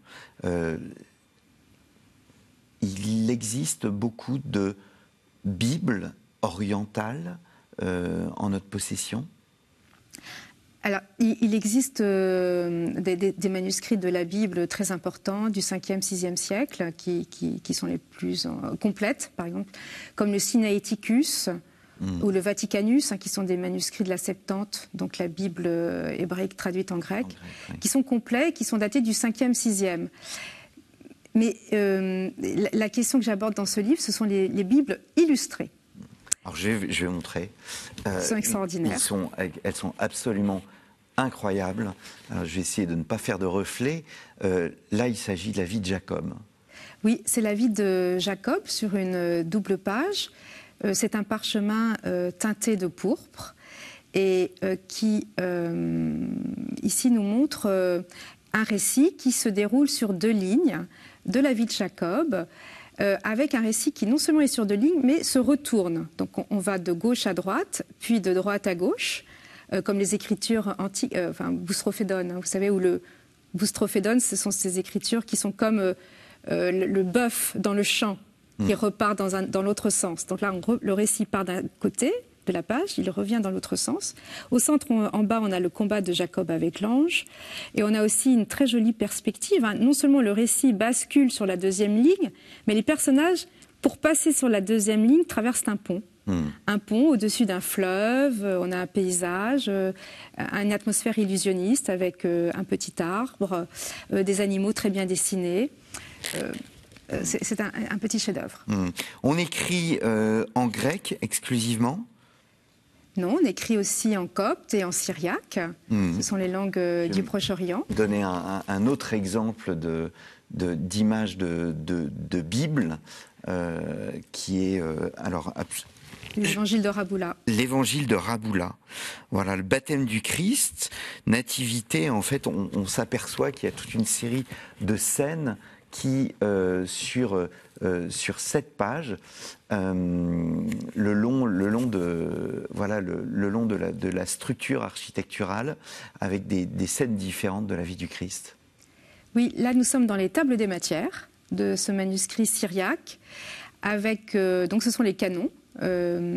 il existe beaucoup de Bibles orientales euh, en notre possession alors, il existe euh, des, manuscrits de la Bible très importants du 5e, 6e siècle qui, sont les plus euh, complètes, par exemple, comme le Sinaiticus hmm. ou le Vaticanus, hein, qui sont des manuscrits de la Septante, donc la Bible hébraïque traduite en grec, qui sont complets, qui sont datés du 5e, 6e. Mais la, question que j'aborde dans ce livre, ce sont les Bibles illustrées. Alors je vais, montrer. Euh, sont extraordinaires. elles sont absolument incroyables. je vais essayer de ne pas faire de reflets. Euh, là, il s'agit de la vie de Jacob. Oui, c'est la vie de Jacob sur une euh, double page. c'est un parchemin teinté de pourpre et qui, ici, nous montre un récit qui se déroule sur deux lignes de la vie de Jacob euh, avec un récit qui non seulement est sur deux lignes, mais se retourne. Donc on, va de gauche à droite, puis de droite à gauche, euh, comme les écritures antiques, euh, enfin boustrophédone, hein, vous savez, où le Boustrophédon, ce sont ces écritures qui sont comme le, bœuf dans le champ, qui hmm. repart dans, l'autre sens. Donc là, le récit part d'un côté, de la page, il revient dans l'autre sens. Au centre, en bas, on a le combat de Jacob avec l'ange, et on a aussi une très jolie perspective. Hein. Non seulement le récit bascule sur la deuxième ligne, mais les personnages, pour passer sur la deuxième ligne, traversent un pont. Hmm. Un pont au-dessus d'un fleuve, euh, on a un paysage, euh, une atmosphère illusionniste avec euh, un petit arbre, des animaux très bien dessinés. C'est un, petit chef-d'œuvre. Hmm. On écrit en grec exclusivement non, on écrit aussi en copte et en syriaque. Hmm. Ce sont les langues euh, du Proche-Orient. Donner un, autre exemple d'image de, Bible euh, qui est euh, alors L'évangile de Raboula. L'évangile de Raboula. Voilà, le baptême du Christ, nativité, en fait, on s'aperçoit qu'il y a toute une série de scènes qui, euh, sur, euh, sur cette page, euh, le, long, le long de, voilà, le, le long de la, de la, structure architecturale, avec des, des scènes différentes de la vie du Christ. Oui, là nous sommes dans les tables des matières de ce manuscrit syriaque, avec, donc ce sont les canons,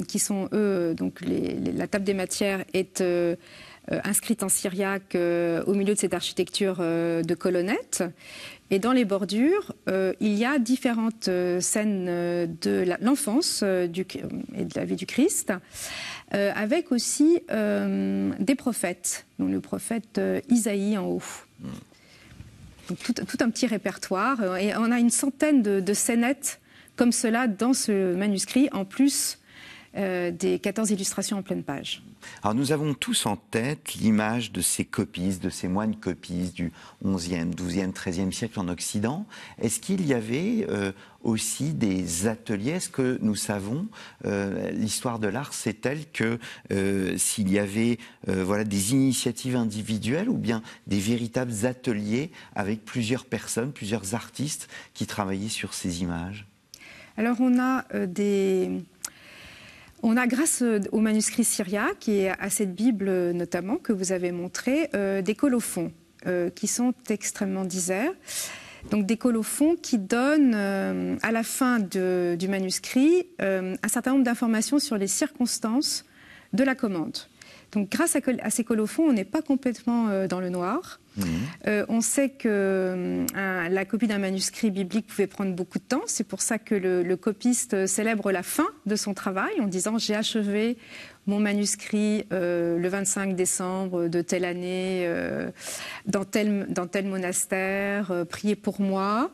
qui sont eux, donc les, la table des matières est... Euh, inscrite en syriaque euh, au milieu de cette architecture euh, de colonnettes. Et dans les bordures, il y a différentes scènes de l'enfance et de la vie du Christ, avec aussi des prophètes, dont le prophète Isaïe en haut. Hmm. tout, un petit répertoire. Et on a une centaine de, de scénettes comme cela dans ce manuscrit, en plus euh, des 14 illustrations en pleine page. Alors nous avons tous en tête l'image de ces copies, de ces moines copies du 11e, 12e, 13e siècle en Occident. Est-ce qu'il y avait euh, aussi des ateliers Est-ce que nous savons, euh, l'histoire de l'art, c'est telle que s'il y avait voilà, des initiatives individuelles ou bien des véritables ateliers avec plusieurs personnes, plusieurs artistes qui travaillaient sur ces images Alors on a des on a, grâce euh, au manuscrit syriaque et à cette Bible euh, notamment que vous avez montré, euh, des colophons qui sont extrêmement diserts. Donc des colophons qui donnent à la fin du manuscrit un certain nombre d'informations sur les circonstances de la commande. Donc grâce à ces colophons, on n'est pas complètement dans le noir. Euh, on sait que euh, la copie d'un manuscrit biblique pouvait prendre beaucoup de temps. C'est pour ça que le, copiste célèbre la fin de son travail en disant j'ai achevé mon manuscrit euh, le 25 décembre de telle année dans, tel, monastère, priez pour moi.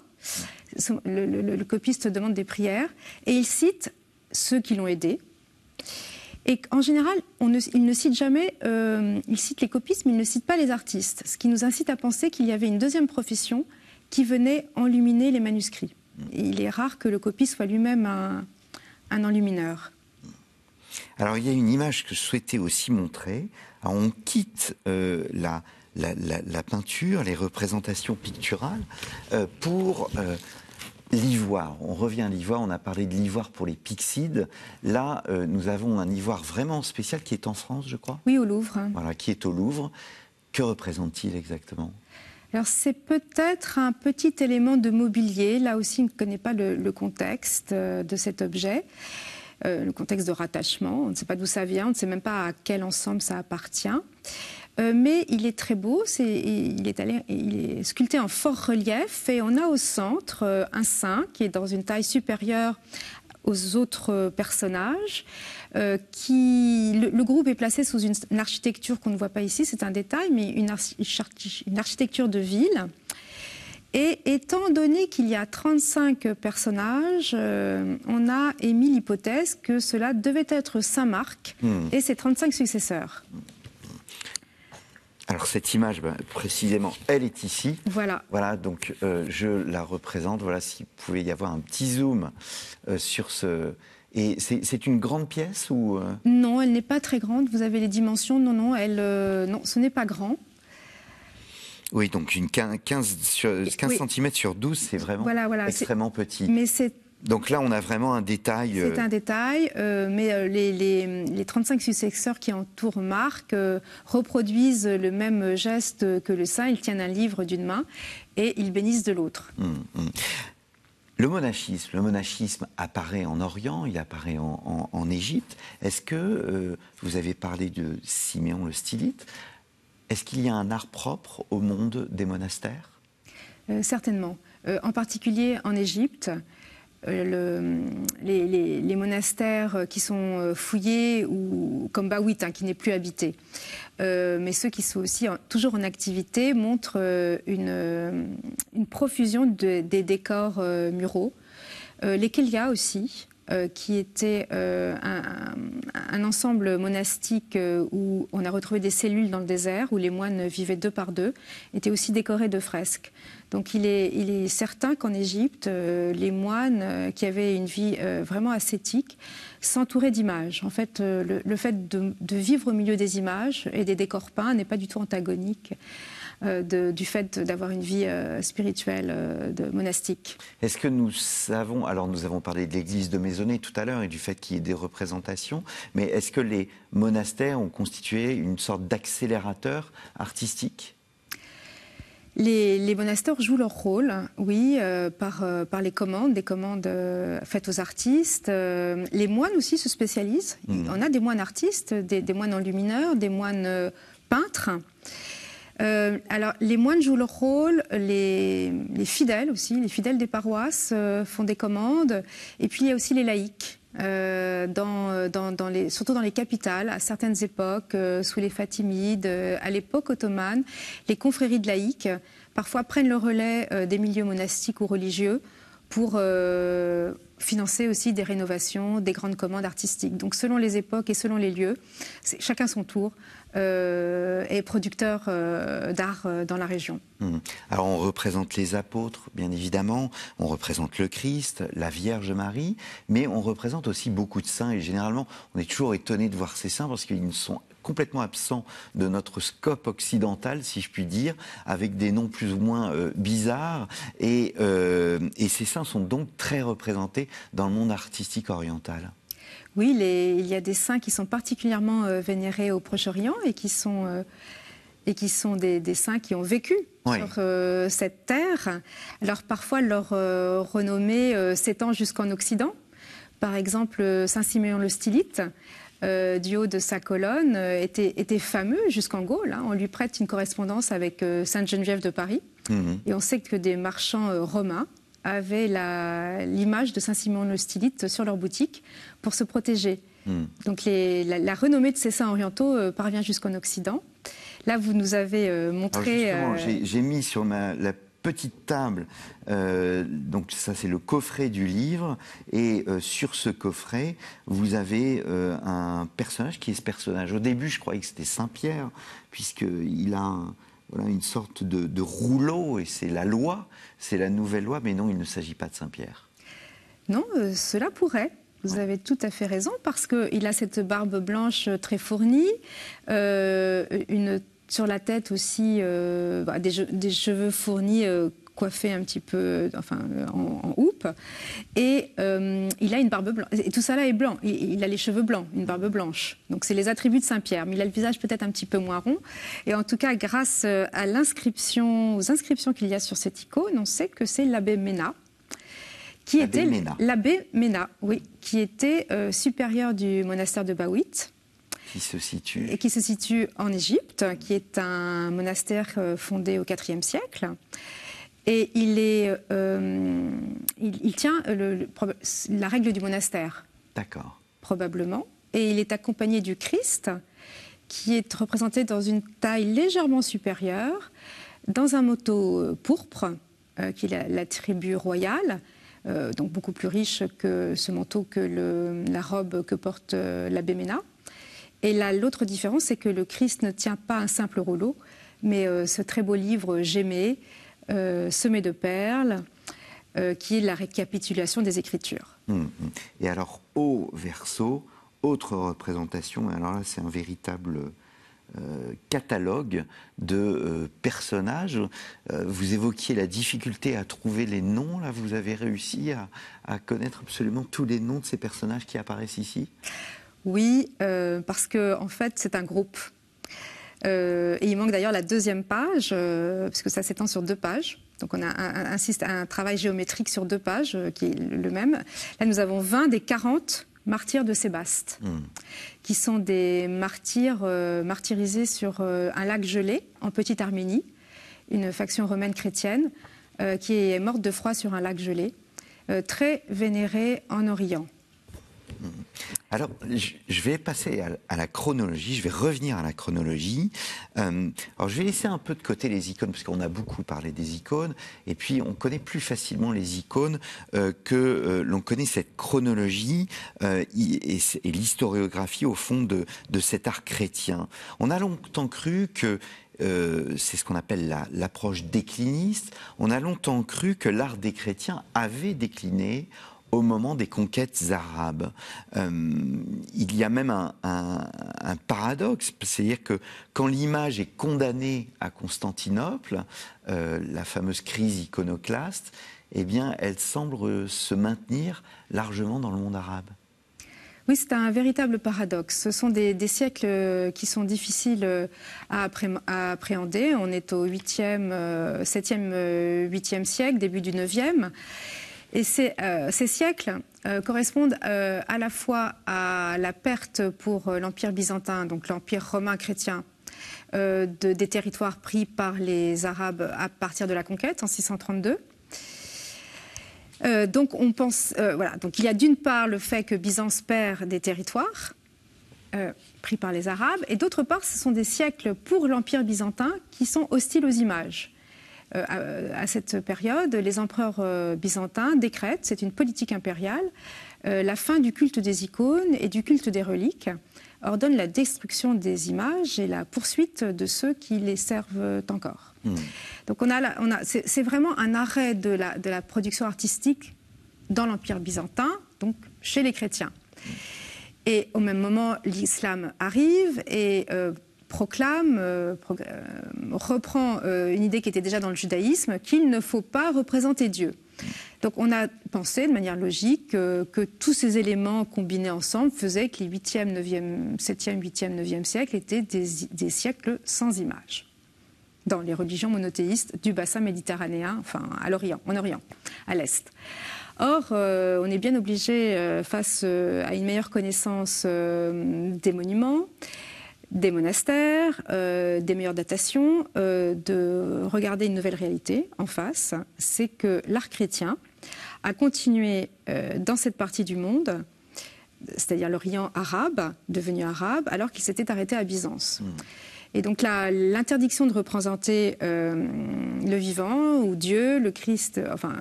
le, copiste demande des prières et il cite ceux qui l'ont aidé, et en général, on ne, il ne cite jamais, euh, il cite les copistes, mais il ne cite pas les artistes, ce qui nous incite à penser qu'il y avait une deuxième profession qui venait enluminer les manuscrits. il est rare que le copiste soit lui-même un, enlumineur. Alors il y a une image que je souhaitais aussi montrer. on quitte euh, la, la, peinture, les représentations picturales, euh, pour L'ivoire, on revient à l'ivoire, on a parlé de l'ivoire pour les pixides. Là, euh, nous avons un ivoire vraiment spécial qui est en France, je crois. Oui, au Louvre. Voilà, qui est au Louvre. Que représente-t-il exactement alors c'est peut-être un petit élément de mobilier, là aussi on ne connaît pas le, contexte euh, de cet objet. Euh, le contexte de rattachement. On ne sait pas d'où ça vient, on ne sait même pas à quel ensemble ça appartient. Euh, mais il est très beau, il, est sculpté en fort relief et on a au centre euh, un saint qui est dans une taille supérieure aux autres euh, personnages. le, groupe est placé sous une, architecture qu'on ne voit pas ici, c'est un détail, mais une, architecture de ville. Et étant donné qu'il y a 35 personnages, on a émis l'hypothèse que cela devait être Saint-Marc hmm. et ses 35 successeurs. Hmm. Alors cette image, bah, précisément, elle est ici. Voilà. Voilà, donc euh, je la représente. Voilà, s'il pouvait y avoir un petit zoom euh, sur ce... Et c'est une grande pièce ou... Euh? Non, elle n'est pas très grande. Vous avez les dimensions. Non, non, elle, non ce n'est pas grand. Oui, donc une 15, centimètres cm sur 12, c'est vraiment voilà, voilà, extrêmement petit. Mais c'est donc là, on a vraiment un détail. C'est euh, un détail, euh, mais euh, les, 35 successeurs qui entourent Marc reproduisent le même geste que le saint. Ils tiennent un livre d'une main et ils bénissent de l'autre. Hum, hum. Le monachisme, le monachisme apparaît en Orient, il apparaît en, Égypte. Est-ce que vous avez parlé de Siméon le stylite Est-ce qu'il y a un art propre au monde des monastères Certainement, en particulier en Égypte. Euh, les, monastères qui sont euh, fouillés, ou, comme Bawit, hein, qui n'est plus habité. Euh, mais ceux qui sont aussi toujours en activité montrent une, profusion des décors muraux. les a aussi, euh, qui était euh, un, ensemble monastique euh, où on a retrouvé des cellules dans le désert, où les moines vivaient deux par deux, était aussi décoré de fresques. Donc il est, certain qu'en Égypte, les moines qui avaient une vie vraiment ascétique s'entouraient d'images. En fait, le, fait de, vivre au milieu des images et des décors peints n'est pas du tout antagonique euh, du fait d'avoir une vie euh, spirituelle euh, de, monastique. Est-ce que nous savons, alors nous avons parlé de l'église de Maisonnée tout à l'heure et du fait qu'il y ait des représentations, mais est-ce que les monastères ont constitué une sorte d'accélérateur artistique les, monastères jouent leur rôle, oui, par, par les commandes, des commandes faites aux artistes. les moines aussi se spécialisent. Mmh. On a des moines artistes, des, des moines enlumineurs, des moines peintres. Euh, alors, les moines jouent leur rôle, les, fidèles aussi, les fidèles des paroisses euh, font des commandes, et puis il y a aussi les laïcs. Euh, surtout dans les capitales, à certaines époques, sous les Fatimides, à l'époque ottomane, les confréries de laïcs parfois prennent le relais des milieux monastiques ou religieux pour euh, financer aussi des rénovations, des grandes commandes artistiques. Donc selon les époques et selon les lieux, c'est chacun son tour est euh, producteur euh, d'art dans la région. Hmm. Alors on représente les apôtres, bien évidemment, on représente le Christ, la Vierge Marie, mais on représente aussi beaucoup de saints et généralement on est toujours étonné de voir ces saints parce qu'ils ne sont complètement absent de notre scope occidental, si je puis dire, avec des noms plus ou moins euh, bizarres. Euh, et, ces saints sont donc très représentés dans le monde artistique oriental. Oui, il y a des saints qui sont particulièrement euh, vénérés au Proche-Orient et qui sont, et qui sont des, saints qui ont vécu sur cette terre. Alors parfois leur renommée s'étend jusqu'en Occident. Par exemple, Saint Siméon le Stylite. Euh, du haut de sa colonne euh, était, était fameux jusqu'en Gaule. Hein. On lui prête une correspondance avec euh, Sainte-Geneviève de Paris. Mhm. Et on sait que des marchands romains avaient l'image de Saint-Simon le Stylite sur leur boutique pour se protéger. Mhm. Donc la, renommée de ces saints orientaux parvient jusqu'en Occident. Là, vous nous avez montré. J'ai mis sur ma, la petite table. Euh, donc ça, c'est le coffret du livre. Et euh, sur ce coffret, vous avez euh, un personnage qui est ce personnage. Au début, je croyais que c'était Saint-Pierre, puisqu'il a une sorte de, rouleau, et c'est la loi, c'est la nouvelle loi, mais non, il ne s'agit pas de Saint-Pierre. Non, cela pourrait. Vous avez tout à fait raison parce qu'il a cette barbe blanche très fournie, euh, une sur la tête aussi euh, bah, des, cheveux fournis euh, coiffés un petit peu, euh, en, en houppe. Et il a une barbe blanche. Et tout ça là est blanc. Il, a les cheveux blancs, une barbe blanche. Donc c'est les attributs de Saint-Pierre. Mais il a le visage peut-être un petit peu moins rond. Et en tout cas, grâce à l'inscription, aux inscriptions qu'il y a sur cette icône, on sait que c'est l'abbé Mena qui était l'abbé mena oui, qui était supérieur du monastère de Bawit. Qui se situe et Qui se situe en Égypte, qui est un monastère euh, fondé au IVe siècle. Et il, est, euh, il, tient euh, le, la règle du monastère. D'accord. Probablement. Et il est accompagné du Christ, qui est représenté dans une taille légèrement supérieure, dans un manteau pourpre, qui est la, tribu royale, donc beaucoup plus riche que ce manteau que le, la robe que porte l'abbé Ménat. Et là, l'autre différence, c'est que le Christ ne tient pas un simple rouleau, mais euh, ce très beau livre J'aimais, euh, semé de perles, euh, qui est la récapitulation des Écritures. Hum, hum. Et alors, au verso, autre représentation, alors là, c'est un véritable catalogue de personnages. vous évoquiez la difficulté à trouver les noms, là, vous avez réussi à connaître absolument tous les noms de ces personnages qui apparaissent ici oui, euh, parce que en fait, c'est un groupe. Euh, et il manque d'ailleurs la deuxième page, euh, puisque ça s'étend sur deux pages. Donc on a un, un, travail géométrique sur deux pages qui est le même. Là, nous avons 20 des 40 martyrs de Sébaste, hmm. qui sont des martyrs martyrisés sur un lac gelé en Petite Arménie, une faction romaine chrétienne qui est morte de froid sur un lac gelé, très vénérée en Orient. Mm. Alors, je vais passer à la chronologie, je vais revenir à la chronologie. Euh, alors, je vais laisser un peu de côté les icônes, parce qu'on a beaucoup parlé des icônes, et puis on connaît plus facilement les icônes euh, que euh, l'on connaît cette chronologie et, l'historiographie, au fond, de, cet art chrétien. On a longtemps cru que c'est ce qu'on appelle l'approche décliniste, on a longtemps cru que l'art des chrétiens avait décliné au moment des conquêtes arabes. Euh, il y a même un, paradoxe, c'est-à-dire que quand l'image est condamnée à Constantinople, euh, la fameuse crise iconoclaste, eh bien, elle semble se maintenir largement dans le monde arabe. Oui, c'est un véritable paradoxe. Ce sont des, siècles euh, qui sont difficiles à, appréhender. On est au 8e, 7e, 8e siècle, début du 9e. Et ces, euh, siècles euh, correspondent euh, à la fois à la perte pour l'Empire byzantin, donc l'Empire romain chrétien, des territoires pris par les Arabes à partir de la conquête en 632. donc, donc il y a d'une part le fait que Byzance perd des territoires pris par les Arabes, et d'autre part ce sont des siècles pour l'Empire byzantin qui sont hostiles aux images. Euh, à, cette période, les empereurs euh, byzantins décrètent, c'est une politique impériale, euh, la fin du culte des icônes et du culte des reliques, ordonnent la destruction des images et la poursuite de ceux qui les servent encore. Hmm. Donc on a, on a, c'est vraiment un arrêt de la, de la production artistique dans l'Empire byzantin, donc chez les chrétiens. Et au même moment, l'islam arrive et proclame, euh, euh, reprend euh, une idée qui était déjà dans le judaïsme, qu'il ne faut pas représenter Dieu. Donc on a pensé de manière logique que, tous ces éléments combinés ensemble faisaient que les 8e, 9e, 7e, 8e, 9e siècles étaient des, siècles sans image dans les religions monothéistes du bassin méditerranéen, enfin à l'Orient, en Orient, à l'Est. Or, on est bien obligé, face à une meilleure connaissance des monuments des monastères, euh, des meilleures datations, euh, de regarder une nouvelle réalité en face, c'est que l'art chrétien a continué euh, dans cette partie du monde, c'est-à-dire l'Orient arabe, devenu arabe, alors qu'il s'était arrêté à Byzance. Hmm. Et donc l'interdiction de représenter le vivant ou Dieu, le Christ, enfin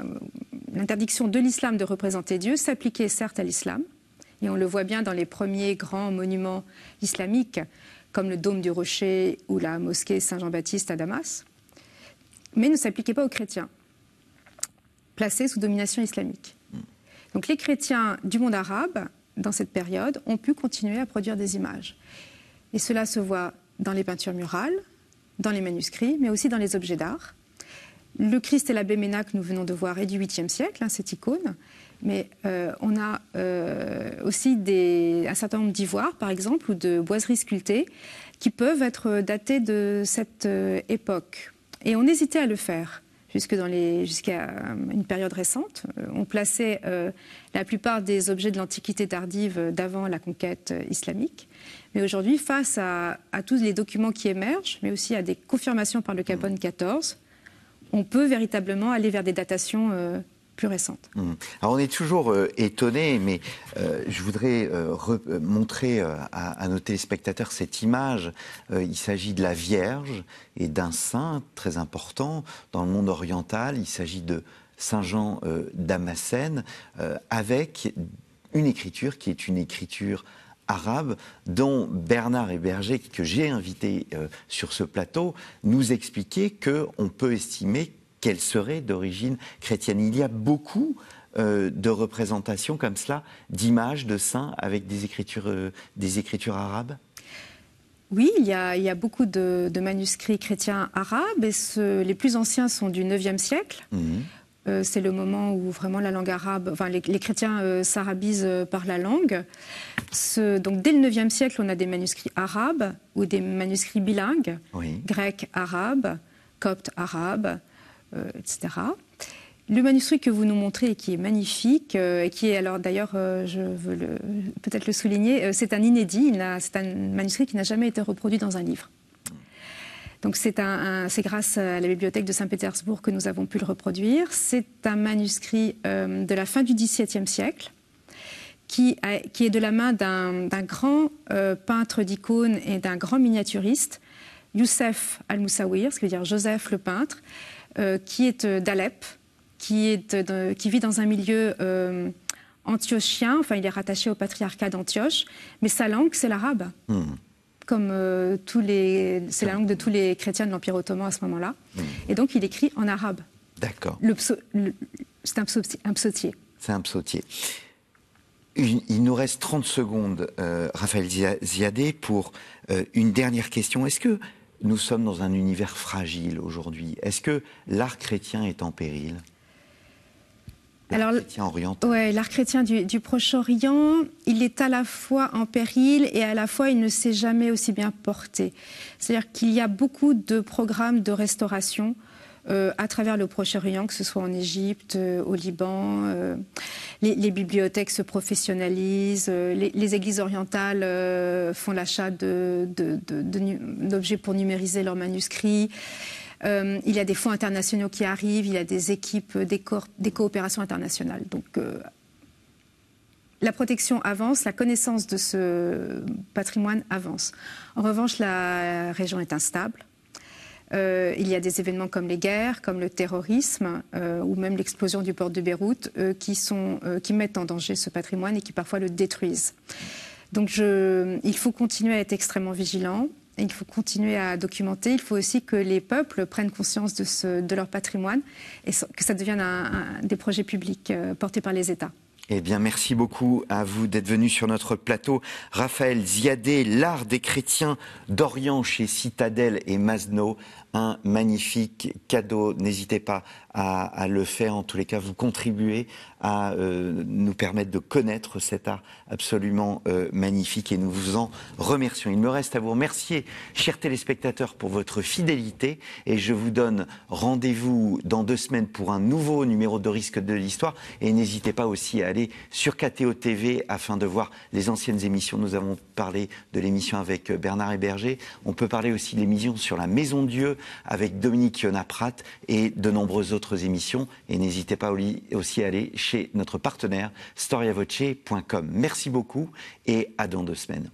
l'interdiction de l'islam de représenter Dieu s'appliquait certes à l'islam, et on le voit bien dans les premiers grands monuments islamiques comme le dôme du rocher ou la mosquée Saint-Jean-Baptiste à Damas, mais ne s'appliquait pas aux chrétiens, placés sous domination islamique. Donc les chrétiens du monde arabe, dans cette période, ont pu continuer à produire des images. Et cela se voit dans les peintures murales, dans les manuscrits, mais aussi dans les objets d'art. Le Christ et l'abbé Ména que nous venons de voir est du 8e siècle, hein, cette icône mais euh, on a euh, aussi un certain nombre d'ivoires, par exemple, ou de boiseries sculptées, qui peuvent être datées de cette euh, époque. Et on hésitait à le faire jusque dans jusqu'à une période récente. On plaçait la plupart des objets de l'Antiquité tardive d'avant la conquête islamique. Mais aujourd'hui, face à, tous les documents qui émergent, mais aussi à des confirmations par le Capone 14, mmh. on peut véritablement aller vers des datations Mmh. Alors on est toujours euh, étonné, mais euh, je voudrais euh, montrer à, nos téléspectateurs cette image. il s'agit de la Vierge et d'un saint très important dans le monde oriental. Il s'agit de Saint Jean d'Amasène avec une écriture qui est une écriture arabe dont Bernard et Berger, que j'ai invité sur ce plateau, nous expliquait qu'on peut estimer qu'elle serait d'origine chrétienne. Il y a beaucoup euh, de représentations comme cela, d'images de saints avec des écritures, euh, des écritures arabes oui, il y a, beaucoup de, manuscrits chrétiens arabes et les plus anciens sont du 9e siècle. Mhm. Euh, c'est le moment où vraiment la langue arabe, enfin les, chrétiens s'arabisent par la langue. donc dès le 9e siècle, on a des manuscrits arabes ou des manuscrits bilingues, grec, arabe, copte, arabe. Euh, le manuscrit que vous nous montrez et qui est magnifique, euh, et qui est alors d'ailleurs, euh, je veux peut-être le souligner, c'est un inédit, c'est un manuscrit qui n'a jamais été reproduit dans un livre. Donc c'est un, grâce à la bibliothèque de Saint-Pétersbourg que nous avons pu le reproduire. C'est un manuscrit de la fin du XVIIe siècle. Qui, qui, est de la main d'un grand peintre d'icônes et d'un grand miniaturiste, Youssef al Moussaouir ce qui veut dire Joseph le peintre, euh, qui est euh, d'Alep, qui, euh, qui vit dans un milieu antiochien, enfin il est rattaché au patriarcat d'Antioche, mais sa langue c'est l'arabe, hmm. comme les, c'est la langue de tous les chrétiens de l'Empire ottoman à ce moment-là, hmm. et donc il écrit en arabe. D'accord. c'est un, psautier. c'est un psautier. Il, nous reste 30 secondes, Raphaël Ziadé, pour une dernière question. Est-ce que nous sommes dans un univers fragile aujourd'hui. Est-ce que l'art chrétien est en péril L'art chrétien l'art chrétien du, du Proche-Orient, il est à la fois en péril et à la fois il ne s'est jamais aussi bien porté. C'est-à-dire qu'il y a beaucoup de programmes de restauration euh, à travers le Proche-Orient, que ce soit en Égypte, euh, au Liban. Euh, les, bibliothèques se professionnalisent, les, églises orientales font l'achat d'objets pour numériser leurs manuscrits. il y a des fonds internationaux qui arrivent, il y a des équipes, des, coopérations internationales. Donc la protection avance, la connaissance de ce patrimoine avance. En revanche, la région est instable. Euh, il y a des événements comme les guerres, comme le terrorisme euh, ou même l'explosion du port de Beyrouth euh, qui, sont, qui mettent en danger ce patrimoine et qui parfois le détruisent. Donc il faut continuer à être extrêmement vigilant. Il faut continuer à documenter. Il faut aussi que les peuples prennent conscience de, leur patrimoine et que ça devienne des projets publics portés par les États. Eh bien, merci beaucoup à vous d'être venu sur notre plateau. Raphaël Ziadé, L'art des chrétiens d'Orient chez Citadel et Mazno un magnifique cadeau. N'hésitez pas à, à, le faire. En tous les cas, vous contribuez à euh, nous permettre de connaître cet art absolument euh, magnifique et nous vous en remercions. Il me reste à vous remercier, chers téléspectateurs, pour votre fidélité et je vous donne rendez-vous dans deux semaines pour un nouveau numéro de Risque de l'Histoire et n'hésitez pas aussi à aller sur KTO TV afin de voir les anciennes émissions. Nous avons parler de l'émission avec euh, Bernard Héberger. On peut parler aussi de l'émission sur la Maison de Dieu avec Dominique Yonaprat et de nombreuses autres émissions. Et n'hésitez pas aussi à aller chez notre partenaire storiavoce.com. Merci beaucoup et à dans deux semaines.